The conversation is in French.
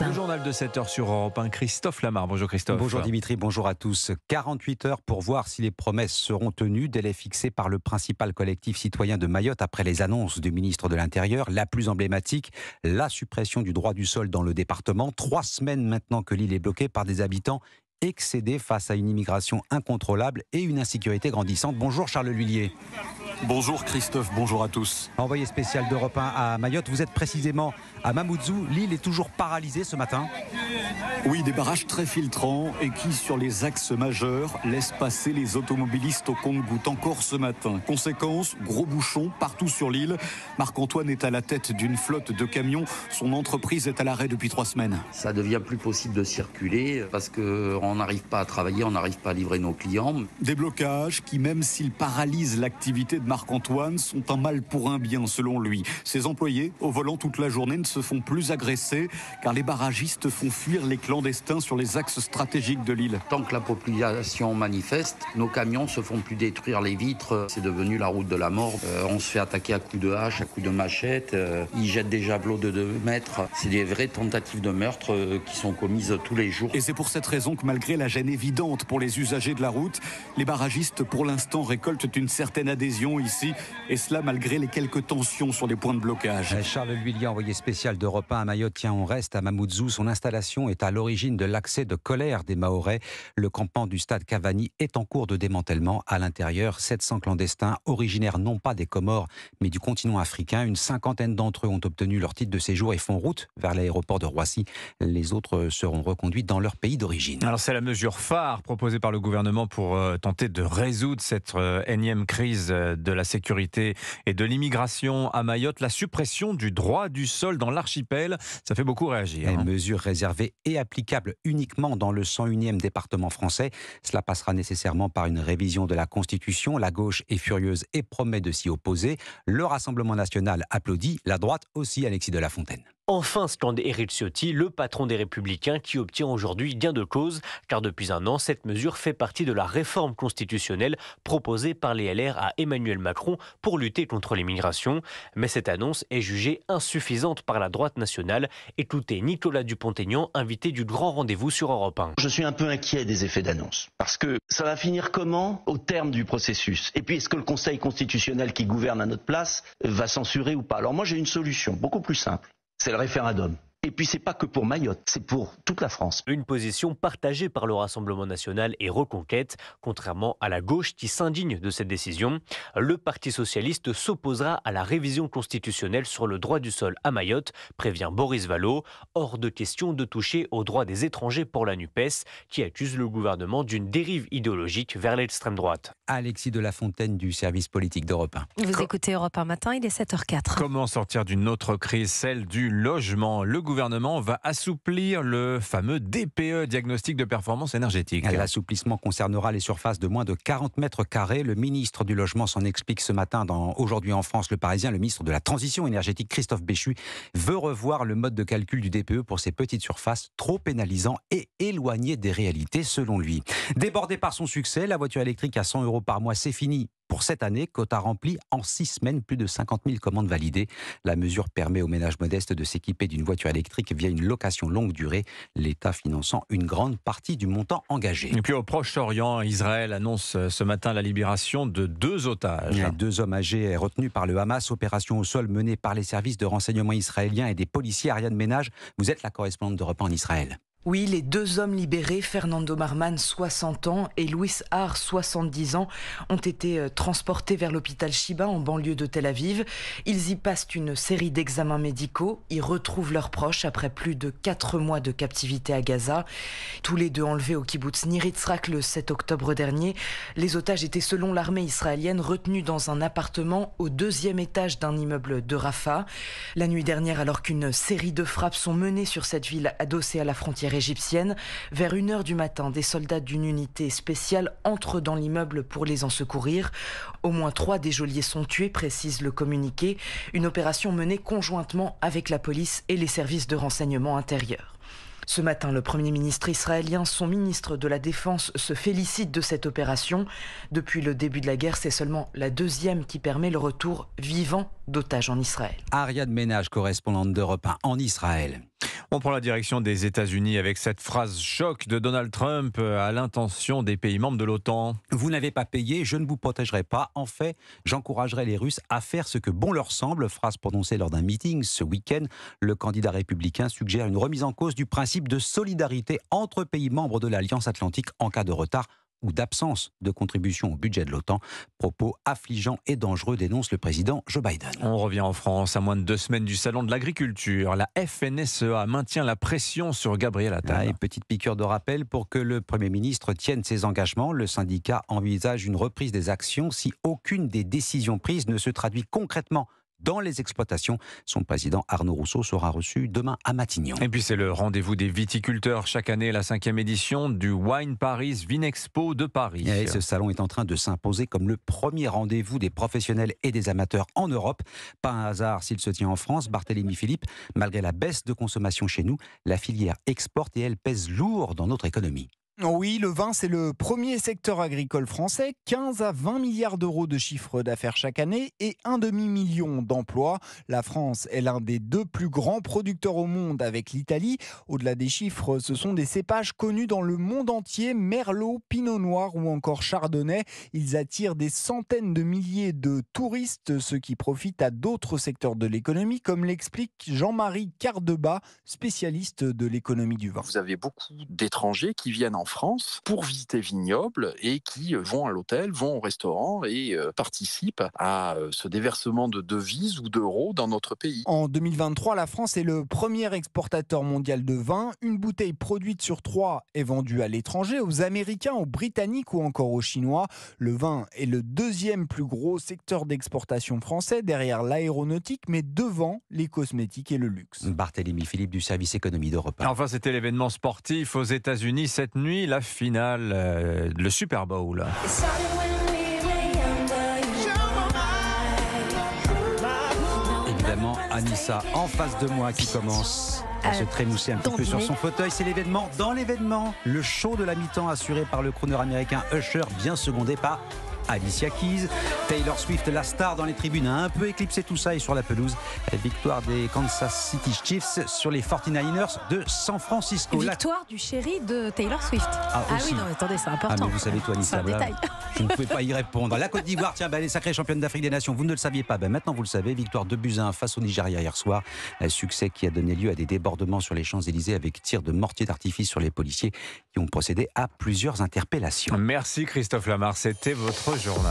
Le journal de 7 h sur Europe Christophe Lamar. Bonjour Christophe. Bonjour Dimitri, bonjour à tous. 48 heures pour voir si les promesses seront tenues, délai fixé par le principal collectif citoyen de Mayotte après les annonces du ministre de l'Intérieur, la plus emblématique, la suppression du droit du sol dans le département. Trois semaines maintenant que l'île est bloquée par des habitants excédés face à une immigration incontrôlable et une insécurité grandissante. Bonjour Charles Lullier. Bonjour Christophe, bonjour à tous. Envoyé spécial d'Europe 1 à Mayotte, vous êtes précisément à Mamoudzou. L'île est toujours paralysée ce matin Oui, des barrages très filtrants et qui, sur les axes majeurs, laissent passer les automobilistes au compte-goutte encore ce matin. Conséquence, gros bouchons partout sur l'île. Marc-Antoine est à la tête d'une flotte de camions. Son entreprise est à l'arrêt depuis trois semaines. Ça devient plus possible de circuler parce qu'on n'arrive pas à travailler, on n'arrive pas à livrer nos clients. Des blocages qui, même s'ils paralysent l'activité de Marc-Antoine sont un mal pour un bien selon lui. Ses employés au volant toute la journée ne se font plus agresser car les barragistes font fuir les clandestins sur les axes stratégiques de l'île. Tant que la population manifeste, nos camions se font plus détruire les vitres. C'est devenu la route de la mort. Euh, on se fait attaquer à coups de hache, à coups de machette. Euh, ils jettent des javelots de 2 mètres. C'est des vraies tentatives de meurtre euh, qui sont commises tous les jours. Et c'est pour cette raison que malgré la gêne évidente pour les usagers de la route, les barragistes pour l'instant récoltent une certaine adhésion ici, et cela malgré les quelques tensions sur les points de blocage. Euh, Charles Lhuillier, envoyé spécial d'Europe 1 à Mayotte, tient on reste à Mamoudzou. Son installation est à l'origine de l'accès de colère des Mahorais. Le campement du stade Cavani est en cours de démantèlement. À l'intérieur, 700 clandestins, originaires non pas des Comores, mais du continent africain. Une cinquantaine d'entre eux ont obtenu leur titre de séjour et font route vers l'aéroport de Roissy. Les autres seront reconduits dans leur pays d'origine. Alors c'est la mesure phare proposée par le gouvernement pour euh, tenter de résoudre cette euh, énième crise de de la sécurité et de l'immigration à Mayotte, la suppression du droit du sol dans l'archipel, ça fait beaucoup réagir. Une hein. mesure réservée et applicable uniquement dans le 101e département français. Cela passera nécessairement par une révision de la Constitution. La gauche est furieuse et promet de s'y opposer. Le Rassemblement national applaudit, la droite aussi, Alexis de la Fontaine. Enfin scande Eric Ciotti, le patron des Républicains, qui obtient aujourd'hui gain de cause, car depuis un an, cette mesure fait partie de la réforme constitutionnelle proposée par les LR à Emmanuel Macron pour lutter contre l'immigration. Mais cette annonce est jugée insuffisante par la droite nationale. Écoutez Nicolas Dupont-Aignan, invité du grand rendez-vous sur Europe 1. Je suis un peu inquiet des effets d'annonce, parce que ça va finir comment au terme du processus Et puis, est-ce que le Conseil constitutionnel qui gouverne à notre place va censurer ou pas Alors moi, j'ai une solution beaucoup plus simple c'est le référendum. Et puis c'est pas que pour Mayotte, c'est pour toute la France. Une position partagée par le Rassemblement national et Reconquête, contrairement à la gauche qui s'indigne de cette décision. Le Parti socialiste s'opposera à la révision constitutionnelle sur le droit du sol à Mayotte, prévient Boris Vallot, hors de question de toucher aux droits des étrangers pour la NUPES, qui accuse le gouvernement d'une dérive idéologique vers l'extrême droite. Alexis de la Fontaine du service politique d'Europe 1. Vous écoutez Europe 1 matin, il est 7h04. Comment sortir d'une autre crise, celle du logement le gouvernement va assouplir le fameux DPE, diagnostic de performance énergétique. L'assouplissement concernera les surfaces de moins de 40 mètres carrés. Le ministre du Logement s'en explique ce matin dans Aujourd'hui en France, le Parisien. Le ministre de la Transition énergétique, Christophe Béchu, veut revoir le mode de calcul du DPE pour ces petites surfaces trop pénalisant et éloignées des réalités, selon lui. Débordé par son succès, la voiture électrique à 100 euros par mois, c'est fini pour cette année, quota rempli en six semaines, plus de 50 000 commandes validées. La mesure permet aux ménages modestes de s'équiper d'une voiture électrique via une location longue durée, l'État finançant une grande partie du montant engagé. Et puis au Proche-Orient, Israël annonce euh, ce matin la libération de deux otages. deux hommes âgés retenus par le Hamas, opération au sol menée par les services de renseignement israéliens et des policiers. Ariane Ménage, vous êtes la correspondante d'Europe en Israël. Oui, les deux hommes libérés, Fernando Marman, 60 ans, et Louis Haar, 70 ans, ont été euh, transportés vers l'hôpital Shiba en banlieue de Tel Aviv. Ils y passent une série d'examens médicaux, y retrouvent leurs proches après plus de 4 mois de captivité à Gaza. Tous les deux enlevés au kibbutz Niritzrak le 7 octobre dernier, les otages étaient selon l'armée israélienne retenus dans un appartement au deuxième étage d'un immeuble de Rafah. La nuit dernière, alors qu'une série de frappes sont menées sur cette ville adossée à la frontière égyptienne. Vers 1h du matin, des soldats d'une unité spéciale entrent dans l'immeuble pour les en secourir. Au moins trois des geôliers sont tués, précise le communiqué, une opération menée conjointement avec la police et les services de renseignement intérieur. Ce matin, le Premier ministre israélien, son ministre de la Défense, se félicite de cette opération. Depuis le début de la guerre, c'est seulement la deuxième qui permet le retour vivant d'otages en Israël. Ariane Ménage, correspondante d'Europe 1 en Israël. On prend la direction des États-Unis avec cette phrase choc de Donald Trump euh, à l'intention des pays membres de l'OTAN. Vous n'avez pas payé, je ne vous protégerai pas. En fait, j'encouragerai les Russes à faire ce que bon leur semble. Phrase prononcée lors d'un meeting ce week-end. Le candidat républicain suggère une remise en cause du principe de solidarité entre pays membres de l'Alliance atlantique en cas de retard ou d'absence de contribution au budget de l'OTAN. Propos affligeants et dangereux dénonce le président Joe Biden. On revient en France à moins de deux semaines du salon de l'agriculture. La FNSEA maintient la pression sur Gabriel Attal. petite piqûre de rappel pour que le Premier ministre tienne ses engagements. Le syndicat envisage une reprise des actions si aucune des décisions prises ne se traduit concrètement dans les exploitations. Son président Arnaud Rousseau sera reçu demain à Matignon. Et puis c'est le rendez-vous des viticulteurs chaque année, la cinquième édition du Wine Paris Vinexpo de Paris. Et ce salon est en train de s'imposer comme le premier rendez-vous des professionnels et des amateurs en Europe. Pas un hasard s'il se tient en France. Barthélémy Philippe, malgré la baisse de consommation chez nous, la filière exporte et elle pèse lourd dans notre économie. Oui, le vin, c'est le premier secteur agricole français, 15 à 20 milliards d'euros de chiffre d'affaires chaque année et un demi-million d'emplois. La France est l'un des deux plus grands producteurs au monde avec l'Italie. Au-delà des chiffres, ce sont des cépages connus dans le monde entier, Merlot, Pinot Noir ou encore Chardonnay. Ils attirent des centaines de milliers de touristes, ce qui profite à d'autres secteurs de l'économie, comme l'explique Jean-Marie Cardeba, spécialiste de l'économie du vin. Vous avez beaucoup d'étrangers qui viennent en en France pour visiter vignobles et qui euh, vont à l'hôtel, vont au restaurant et euh, participent à euh, ce déversement de devises ou d'euros dans notre pays. En 2023, la France est le premier exportateur mondial de vin. Une bouteille produite sur trois est vendue à l'étranger, aux Américains, aux Britanniques ou encore aux Chinois. Le vin est le deuxième plus gros secteur d'exportation français derrière l'aéronautique, mais devant les cosmétiques et le luxe. Barthélémy Philippe du service économie d'Europe. Enfin, c'était l'événement sportif aux États-Unis cette nuit la finale, euh, le Super Bowl. Évidemment, Anissa en face de moi qui commence à se trémousser un petit peu sur son fauteuil. C'est l'événement dans l'événement. Le show de la mi-temps assuré par le crooner américain Usher, bien secondé par Alicia Keys. Taylor Swift, la star dans les tribunes, a un peu éclipsé tout ça et sur la pelouse, victoire des Kansas City Chiefs sur les 49ers de San Francisco. Victoire du chéri de Taylor Swift. Ah, ah oui, non, attendez, c'est important. Ah, mais vous savez toi, Anissa, je ne pouvais pas y répondre. La Côte d'Ivoire, tiens, ben, elle est sacrée championne d'Afrique des Nations. Vous ne le saviez pas, ben, maintenant vous le savez. Victoire de Buzyn face au Nigeria hier soir. Un succès qui a donné lieu à des débordements sur les Champs-Élysées avec tir de mortier d'artifice sur les policiers qui ont procédé à plusieurs interpellations. Merci Christophe Lamar, c'était votre journal.